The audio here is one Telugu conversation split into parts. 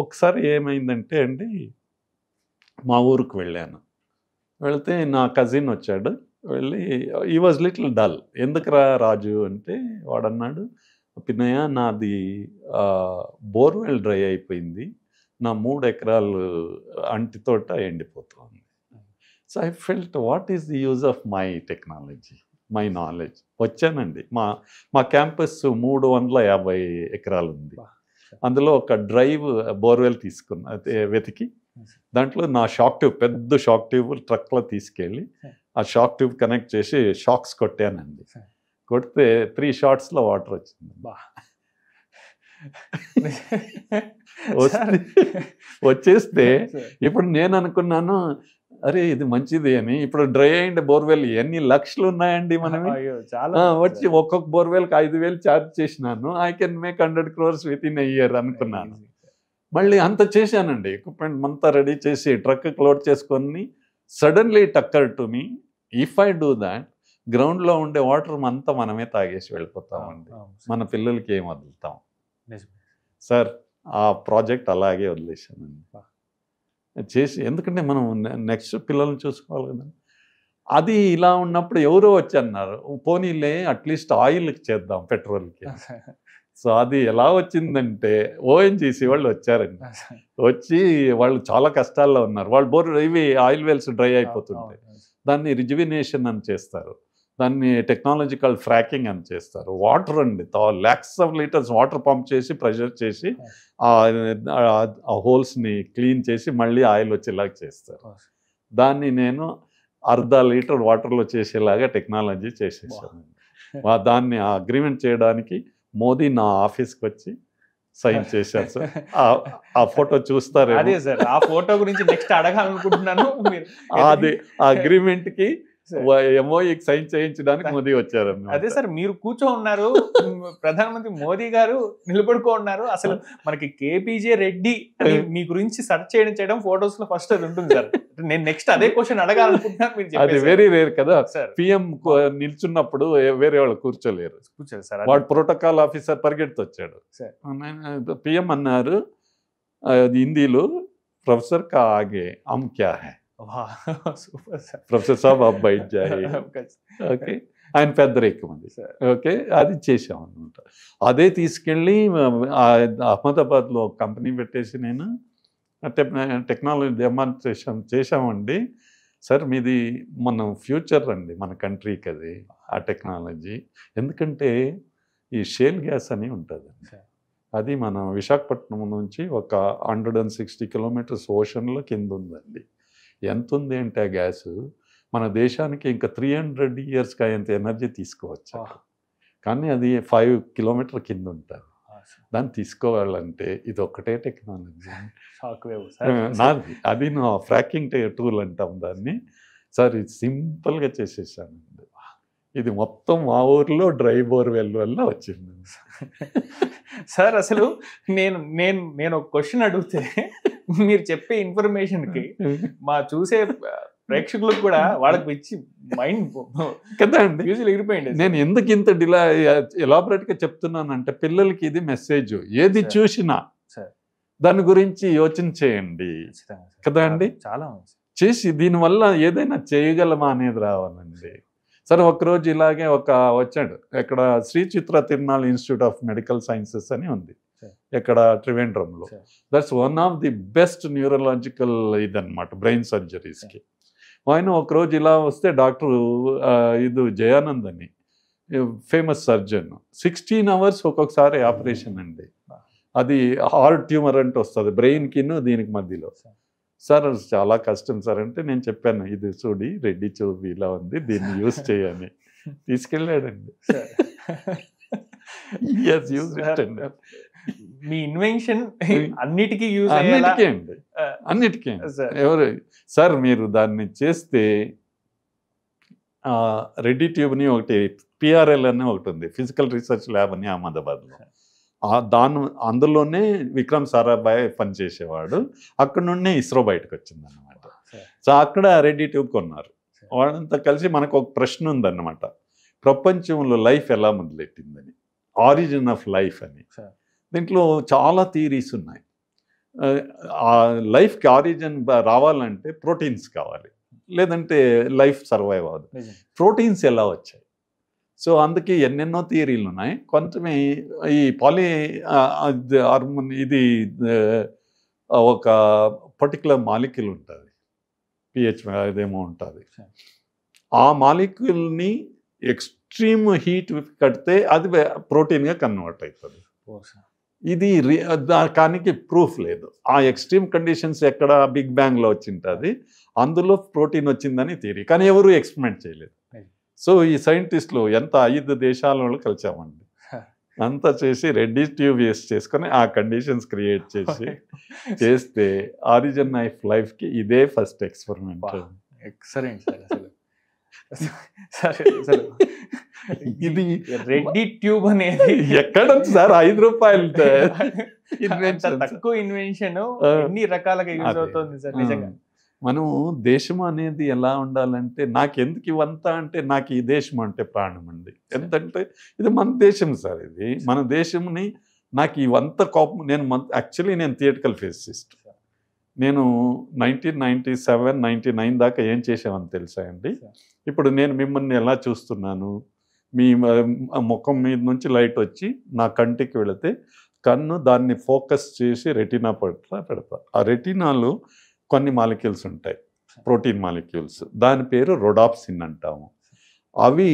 ఒకసారి ఏమైందంటే అండి మా ఊరికి వెళ్ళాను వెళితే నా కజిన్ వచ్చాడు వెళ్ళి ఈ వాజ్ లిటిల్ డల్ ఎందుకురా రాజు అంటే వాడన్నాడు పిన్నయ్య నాది బోర్వెల్ డ్రై అయిపోయింది నా మూడు ఎకరాలు అంటి తోట ఎండిపోతుంది so I felt what is the use of my technology my knowledge వచ్చానండి మా మా క్యాంపస్ మూడు వందల యాభై ఎకరాలు ఉంది అందులో ఒక డ్రైవ్ బోర్వెల్ తీసుకున్న వెతికి దాంట్లో నా షాక్ ట్యూబ్ పెద్ద షాక్ ట్యూబ్ ట్రక్లో తీసుకెళ్ళి ఆ షాక్ ట్యూబ్ కనెక్ట్ చేసి షాక్స్ కొట్టానండి కొడితే త్రీ షార్ట్స్లో వాటర్ వచ్చింది బా వచ్చేస్తే ఇప్పుడు నేను అనుకున్నాను అరే ఇది మంచిది అని ఇప్పుడు డ్రై అయిండ్ బోర్వెల్ ఎన్ని లక్షలు ఉన్నాయండి చాలా వచ్చి ఒక్కొక్క బోర్వెల్కి ఐదు వేలు ఛార్జ్ చేసినాను I can make hundred crores within year అనుకున్నాను మళ్ళీ అంత చేశానండి ఎక్విప్మెంట్ అంతా రెడీ చేసి ట్రక్ క్లోడ్ చేసుకొని సడన్లీ టక్కర్ to me if I do that గ్రౌండ్లో ఉండే వాటర్ అంతా మనమే తాగేసి వెళ్ళిపోతామండి మన పిల్లలకి ఏం వదులుతాం సార్ ఆ ప్రాజెక్ట్ అలాగే వదిలేశానండి చేసి ఎందుకంటే మనం నెక్స్ట్ పిల్లల్ని చూసుకోవాలి కదా అది ఇలా ఉన్నప్పుడు ఎవరో వచ్చి అన్నారు పోనీలే అట్లీస్ట్ ఆయిల్కి చేద్దాం పెట్రోల్కి సో అది ఎలా వచ్చిందంటే ఓఎన్జీసీ వాళ్ళు వచ్చారండి వచ్చి వాళ్ళు చాలా కష్టాల్లో ఉన్నారు వాళ్ళు బోర్ ఇవి ఆయిల్ వెల్స్ డ్రై అయిపోతుంటాయి దాన్ని రిజువినేషన్ అని చేస్తారు దాన్ని టెక్నాలజికల్ ఫ్రాకింగ్ అని చేస్తారు వాటర్ అండి lakhs of litres water pump చేసి ప్రెషర్ చేసి ఆ హోల్స్ని క్లీన్ చేసి మళ్ళీ ఆయిల్ వచ్చేలాగా చేస్తారు దాన్ని నేను అర్ధ లీటర్ వాటర్లో చేసేలాగా టెక్నాలజీ చేసేసాను దాన్ని అగ్రిమెంట్ చేయడానికి మోదీ నా ఆఫీస్కి వచ్చి సైన్ చేశారు సార్ ఆ ఫోటో చూస్తారు అదే సార్ ఆ ఫోటో గురించి నెక్స్ట్ అడగాలనుకుంటున్నాను అది అగ్రిమెంట్కి ఎంఓఈ సైన్ చేయించడానికి మోదీ వచ్చారు అదే సార్ మీరు కూర్చో ఉన్నారు ప్రధానమంత్రి మోదీ గారు నిలబడుకో ఉన్నారు అసలు మనకి కేపీజే రెడ్డి మీ గురించి సర్చ్ చేయడం చేయడం ఫొటోస్ లో ఫస్ట్ అది ఉంటుంది సార్ నేను నెక్స్ట్ అదే క్వశ్చన్ అడగాలనుకుంటున్నాను అది వెరీ రేర్ కదా పిఎం నిల్చున్నప్పుడు వేరే వాళ్ళు కూర్చోలేరు కూర్చోలేదు సార్ వాడు ప్రోటోకాల్ ఆఫీసర్ పరిగెడుతూ వచ్చాడు పిఎం అన్నారు హిందీలో ప్రొఫెసర్ కా ఆగే అమ్ క్యా హే ప్రొఫెసర్ సాబ్ అబ్బాయి ఓకే ఆయన పెద్దరేకం సార్ ఓకే అది చేసాం అనమాట అదే తీసుకెళ్ళి అహ్మదాబాద్లో ఒక కంపెనీ పెట్టేసి నేను టెక్నాలజీ డెమాన్స్ట్రేషన్ చేశామండి సార్ మీది మన ఫ్యూచర్ అండి మన కంట్రీకి అది ఆ టెక్నాలజీ ఎందుకంటే ఈ షేల్ గ్యాస్ అని ఉంటుందండి అది మన విశాఖపట్నం నుంచి ఒక హండ్రెడ్ అండ్ సిక్స్టీ కిలోమీటర్స్ ఓషన్లో కింద ఉందండి ఎంత ఉంది అంటే ఆ గ్యాస్ మన దేశానికి ఇంకా త్రీ హండ్రెడ్ ఇయర్స్కి అయ్యేంత ఎనర్జీ తీసుకోవచ్చు కానీ అది ఫైవ్ కిలోమీటర్ కింద ఉంటుంది దాన్ని తీసుకోవాలంటే ఇది ఒక్కటే టెక్నాలజీ నాది అది నా ఫ్రాకింగ్ టూల్ అంటాం దాన్ని సార్ ఇది సింపుల్గా చేసేసానండి ఇది మొత్తం మా ఊర్లో డ్రై బోర్వెల్ వల్ల వచ్చింది సార్ అసలు నేను నేను నేను ఒక క్వశ్చన్ అడిగితే మీరు చెప్పే ఇన్ఫర్మేషన్కి మా చూసే ప్రేక్షకులకు కూడా వాళ్ళకి వచ్చి మైండ్ కదా అండి ఎగిరిపోయింది నేను ఎందుకు ఇంత డిలా ఎలాబరేట్గా చెప్తున్నానంటే పిల్లలకి ఇది మెసేజ్ ఏది చూసినా దాని గురించి యోచన చేయండి కదా అండి చాలా చేసి దీనివల్ల ఏదైనా చేయగలమా అనేది రావాలండి సరే ఒకరోజు ఇలాగే ఒక వచ్చాడు ఇక్కడ Sree Chitra Tirunal Institute of Medical Sciences అని ఉంది ఇక్కడ త్రివేంద్రంలో that's one of the best neurological అనమాట బ్రెయిన్ సర్జరీస్కి ఆయన ఒకరోజు ఇలా వస్తే డాక్టర్ ఇది జయానంద్ అని ఫేమస్ సర్జన్ సిక్స్టీన్ అవర్స్ ఒక్కొక్కసారి ఆపరేషన్ అండి అది హార్ట్ ట్యూమర్ అంటూ వస్తుంది బ్రెయిన్కిను దీనికి మధ్యలో సార్ చాలా కష్టం సార్ అంటే నేను చెప్పాను ఇది చూడి రెడ్డి చూపి ఇలా ఉంది దీన్ని యూజ్ చేయని తీసుకెళ్ళాడండి మీ ఇన్వెన్షన్ అన్నిటికీ యూజ్ అన్నిటికీ అండి అన్నిటికీ ఎవరు సార్ మీరు దాన్ని చేస్తే రెడ్డి ట్యూబ్ని ఒకటి పిఆర్ఎల్ అని ఒకటి ఉంది ఫిజికల్ రీసెర్చ్ ల్యాబ్ అని అహ్మదాబాద్లో దాని అందులోనే విక్రమ్ సారాభాయ్ పనిచేసేవాడు అక్కడ నుండే ఇస్రో బయటకు వచ్చింది అనమాట సో అక్కడ రెడ్డి ట్యూబ్ కొన్నారు వాళ్ళంతా కలిసి మనకు ఒక ప్రశ్న ఉందన్నమాట ప్రపంచంలో లైఫ్ ఎలా మొదలెట్టిందని ఆరిజిన్ ఆఫ్ లైఫ్ అని దీంట్లో చాలా థీరీస్ ఉన్నాయి ఆ లైఫ్కి ఆరిజిన్ రావాలంటే ప్రోటీన్స్ కావాలి లేదంటే లైఫ్ సర్వైవ్ అవ్వదు ప్రోటీన్స్ ఎలా వచ్చాయి సో అందుకే ఎన్నెన్నో థియరీలు ఉన్నాయి కొంచెమే ఈ పాలీ హార్మోన్ ఇది ఒక పర్టికులర్ మాలిక్యుల్ ఉంటుంది పిహెచ్ అదేమో ఉంటుంది ఆ మాలిక్యుల్ని ఎక్స్ట్రీమ్ హీట్ కడితే అది ప్రోటీన్గా కన్వర్ట్ అవుతుంది ఇది దానికి ప్రూఫ్ లేదు ఆ ఎక్స్ట్రీమ్ కండిషన్స్ ఎక్కడ బిగ్ బ్యాంగ్లో వచ్చింటుంది అందులో ప్రోటీన్ వచ్చిందని థియరీ కానీ ఎవరు ఎక్స్పెరిమెంట్ చేయలేదు సో ఈ సైంటిస్టులు ఎంత ఐదు దేశాల వాళ్ళు కలిసామండి అంతా చేసి రెడ్డి ట్యూబ్ వేస్ట్ చేసుకొని ఆ కండిషన్స్ క్రియేట్ చేసి చేస్తే ఆరిజిన్ ఆఫ్ లైఫ్కి ఇదే ఫస్ట్ ఎక్స్పెరిమెంట్ ఎక్సలెంట్ సార్ ఇది రెడ్డి ట్యూబ్ అనేది ఎక్కడ సార్ ఐదు రూపాయలు తక్కువ ఇన్వెన్షన్ ఎన్ని రకాలుగా యూజ్ అవుతుంది సార్ నిజంగా మనం దేశం అనేది ఎలా ఉండాలంటే నాకు ఎందుకు ఇవంతా అంటే నాకు ఈ దేశం అంటే ప్రాణం అండి ఎంతంటే ఇది మన దేశం సార్ ఇది మన దేశంని నాకు ఇవంతా కోపం నేను యాక్చువల్లీ నేను థియేటికల్ ఫిజిసిస్ట్ నేను nineteen ninety seven ninety nine దాకా ఏం చేసామని తెలుసా అండి ఇప్పుడు నేను మిమ్మల్ని ఎలా చూస్తున్నాను మీ ముఖం మీద నుంచి లైట్ వచ్చి నా కంటికి వెళితే కన్ను దాన్ని ఫోకస్ చేసి రెటీనా పట్ల పెడతా ఆ రెటీనాలు కొన్ని మాలిక్యూల్స్ ఉంటాయి ప్రోటీన్ మాలిక్యూల్స్ దాని పేరు రొడాప్సిన్ అంటాము అవి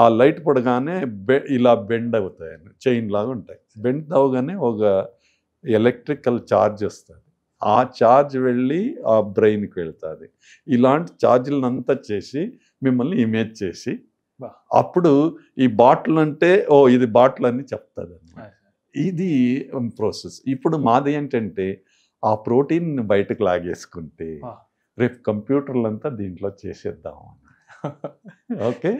ఆ లైట్ పడగానే బె ఇలా బెండ్ అవుతాయి చైన్ లాగా ఉంటాయి బెండ్ అవగానే ఒక ఎలక్ట్రికల్ ఛార్జ్ వస్తుంది ఆ ఛార్జ్ వెళ్ళి ఆ బ్రెయిన్కి వెళ్తుంది ఇలాంటి ఛార్జీలను అంతా చేసి మిమ్మల్ని ఇమేజ్ చేసి అప్పుడు ఈ బాటిల్ అంటే ఓ ఇది బాటిల్ అని చెప్తుంది ఇది ప్రాసెస్ ఇప్పుడు మాది ఏంటంటే ఆ ప్రోటీన్ బయటకు లాగేసుకుంటే రేపు కంప్యూటర్లంతా దీంట్లో చేసేద్దాం ఓకే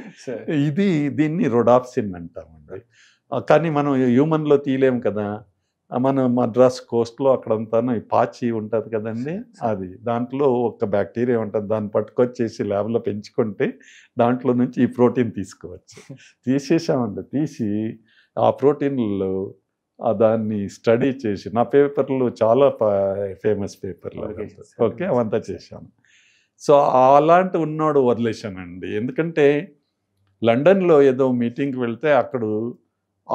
ఇది దీన్ని రొడాప్సిన్ అంటామండి కానీ మనం హ్యూమన్లో తీయలేము కదా మన మద్రాస్ కోస్ట్లో అక్కడంతా పాచి ఉంటుంది కదండి అది దాంట్లో ఒక బ్యాక్టీరియా ఉంటుంది దాన్ని పట్టుకొచ్చేసి ల్యాబ్లో పెంచుకుంటే దాంట్లో నుంచి ఈ ప్రోటీన్ తీసుకోవచ్చు తీసేసామండి తీసి ఆ ప్రోటీన్లో దాన్ని స్టడీ చేసి నా పేపర్లు చాలా ఫేమస్ పేపర్లు ఓకే అవంతా చేశాను సో అలాంటి ఉన్నాడు వదిలేశానండి ఎందుకంటే లండన్లో ఏదో మీటింగ్కి వెళ్తే అక్కడ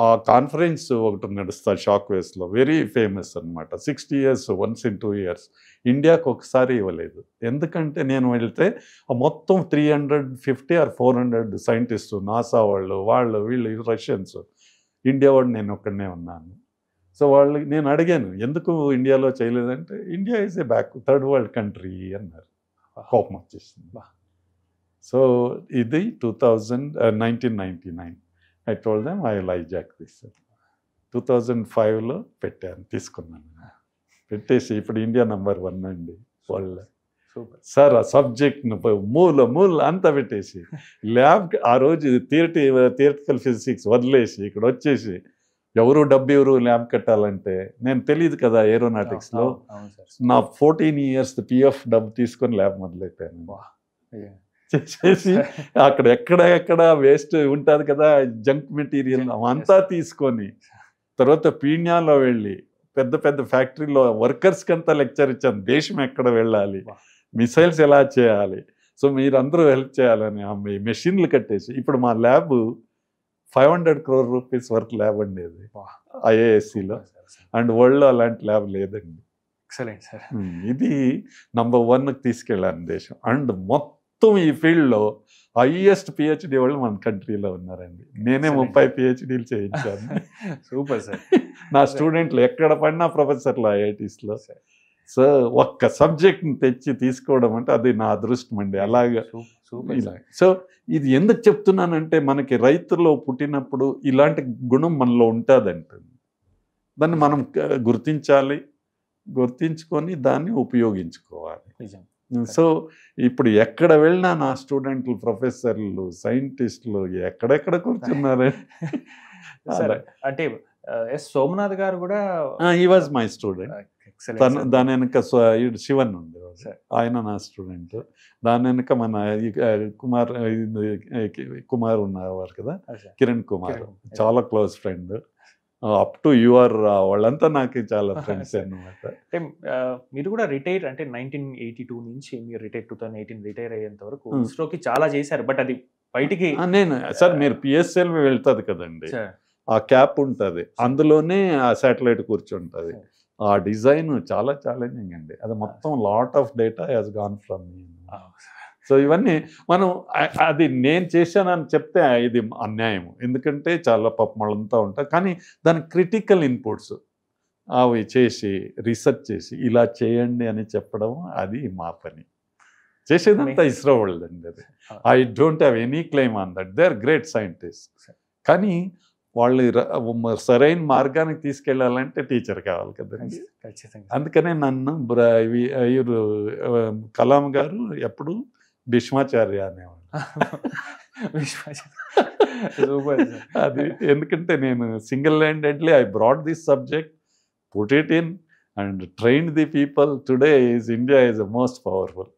ఆ కాన్ఫరెన్స్ ఒకటి నడుస్తుంది షాక్ వేస్లో వెరీ ఫేమస్ అనమాట sixty years once in two years ఇండియాకు ఒకసారి ఇవ్వలేదు ఎందుకంటే నేను వెళ్తే మొత్తం three hundred fifty or four hundred scientist NASA వాళ్ళు వాళ్ళు వీళ్ళు రష్యన్స్ ఇండియా వాడు నేను ఒక్కడనే ఉన్నాను సో వాళ్ళకి నేను అడిగాను ఎందుకు ఇండియాలో చేయలేదంటే India is a back third world country అన్నారు కోపం వచ్చేసింది బా సో ఇది two thousand nineteen nine I told them I జాక్ దిస్ టూ థౌజండ్ ఫైవ్లో పెట్టాను తీసుకున్నాను పెట్టేసి ఇప్పుడు ఇండియా నెంబర్ వన్ అండి వరల్డ్లో సార్ ఆ సబ్జెక్ట్ను మూల మూల అంతా పెట్టేసి ల్యాబ్ ఆ రోజు థియరటీ థియరటికల్ ఫిజిక్స్ వదిలేసి ఇక్కడ వచ్చేసి ఎవరు డబ్బు ఎవరు ల్యాబ్ కట్టాలంటే నేను తెలియదు కదా ఏరోనాటిక్స్లో నా ఫోర్టీన్ ఇయర్స్ పిఎఫ్ డబ్బు తీసుకొని ల్యాబ్ మొదలెట్టాను చేసి అక్కడ ఎక్కడ ఎక్కడ వేస్ట్ ఉంటుంది కదా జంక్ మెటీరియల్ అంతా తీసుకొని తర్వాత పీణ్యాలో వెళ్ళి పెద్ద పెద్ద ఫ్యాక్టరీలో వర్కర్స్కి అంతా లెక్చర్ ఇచ్చాను దేశం ఎక్కడ వెళ్ళాలి మిసైల్స్ ఎలా చేయాలి సో మీరందరూ హెల్ప్ చేయాలని మీ మెషిన్లు కట్టేసి ఇప్పుడు మా lab five hundred crore rupees work lab అండి అది ఐఏఎస్సిలో అండ్ వరల్డ్లో అలాంటి ల్యాబ్ లేదండి ఎక్సలెంట్ సార్ ఇది నంబర్ వన్కి తీసుకెళ్ళాను దేశం అండ్ మొత్తం ఈ ఫీల్డ్లో హైయెస్ట్ పిహెచ్డి వాళ్ళు మన కంట్రీలో ఉన్నారండి నేనే ముప్పై పిహెచ్డీలు చేయించాను సూపర్ సార్ నా స్టూడెంట్లు ఎక్కడ పడినా ప్రొఫెసర్లు ఐఐటీస్లో సో ఒక్క సబ్జెక్ట్ని తెచ్చి తీసుకోవడం అంటే అది నా అదృష్టం అండి అలాగా సో ఇది ఎందుకు చెప్తున్నానంటే మనకి రైతులో పుట్టినప్పుడు ఇలాంటి గుణం మనలో ఉంటుందంట దాన్ని మనం గుర్తించాలి గుర్తించుకొని దాన్ని ఉపయోగించుకోవాలి సో ఇప్పుడు ఎక్కడ వెళ్ళినా నా స్టూడెంట్లు ప్రొఫెసర్లు సైంటిస్టులు ఎక్కడెక్కడ కూర్చున్నారు అంటే ఎస్ సోమనాథ్ గారు కూడా ఈ వాజ్ మై స్టూడెంట్ తను దాని వెనక శివన్ ఉంది ఆయన నా స్టూడెంట్ దాని వెనక మన కుమార్ కుమార్ ఉన్నవారు కదా ah, కిరణ్ కుమార్ చాలా close friend up to your వాళ్ళంతా నాకు చాలా ఫ్రెండ్స్ అనమాట అంటే మీరు కూడా రిటైర్ అంటే నైన్టీన్ ఎయిటీ టూ నుంచి మీరు retire two thousand eighteen retire అయ్యేంత వరకు ఇస్రోకి hmm. చాలా చేశారు బట్ అది బయటికి నేను సార్ మీరు పిఎస్ఎల్ వెళ్తుంది కదండి ఆ క్యాప్ ఉంటుంది అందులోనే ఆ శాటిలైట్ కూర్చుంటుంది ఆ డిజైన్ చాలా ఛాలెంజింగ్ అండి అది మొత్తం lot of data as gone from me so ఇవన్నీ మనం అది నేను చేశానని చెప్తే ఇది అన్యాయం ఎందుకంటే చాలా పప్పమళ్ళంతా ఉంటాయి కానీ దాని క్రిటికల్ ఇన్పుట్స్ అవి చేసి రీసెర్చ్ చేసి ఇలా చేయండి అని చెప్పడం అది మా పని చేసేదంతా ఇస్రో వాళ్ళండి అది I don't have any claim on that they are great scientist కానీ వాళ్ళు సరైన మార్గానికి తీసుకెళ్ళాలంటే టీచర్ కావాలి కదా ఖచ్చితంగా అందుకనే నన్ను ఇవి కలాం గారు ఎప్పుడు భీష్మాచార్య అనేవాళ్ళు అది ఎందుకంటే నేను single handedly I brought this subject put it in and train the people today is India is the most powerful